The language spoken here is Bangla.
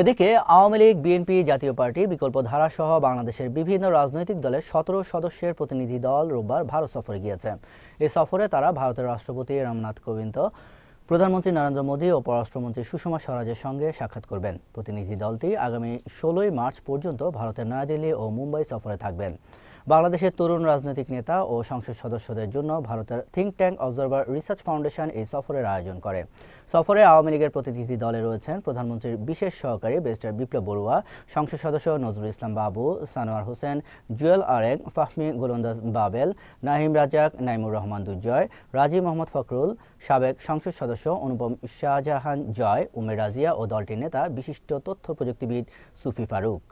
এদিকে আওয়ামী লীগ বিএনপি জাতীয় পার্টি বিকল্প ধারাসহ বাংলাদেশের বিভিন্ন রাজনৈতিক দলের সতেরো সদস্যের প্রতিনিধি দল রোববার ভারত সফরে গিয়েছে এ সফরে তারা ভারতের রাষ্ট্রপতি রামনাথ কোবিন্দ প্রধানমন্ত্রী নরেন্দ্র মোদী ও পররাষ্ট্রমন্ত্রী সুষমা স্বরাজের সঙ্গে সাক্ষাৎ করবেন প্রতিনিধি দলটি আগামী ষোলোই মার্চ পর্যন্ত ভারতের নয়াদিল্লি ও মুম্বাই সফরে থাকবেন বাংলাদেশের তরুণ রাজনৈতিক নেতা ও সংসদ সদস্যদের জন্য ভারতের থিঙ্ক ট্যাঙ্ক অবজারভার রিসার্চ ফাউন্ডেশন এই সফরের আয়োজন করে সফরে আওয়ামী লীগের প্রতিনিধি দলে রয়েছেন প্রধানমন্ত্রীর বিশেষ সহকারী বেস্টার বিপ্লব বড়ুয়া সংসদ সদস্য নজরুল ইসলাম বাবু সানোয়ার হোসেন জুয়েল আরেং ফাহমি গোলন্দাজ বাবেল নাহিম রাজাক নাইমুর রহমান দুজয় রাজি মোহাম্মদ ফখরুল সাবেক সংসদ সদস্য অনুপম শাহজাহান জয় উমের রাজিয়া ও দলটির নেতা বিশিষ্ট তথ্য প্রযুক্তিবিদ সুফি ফারুক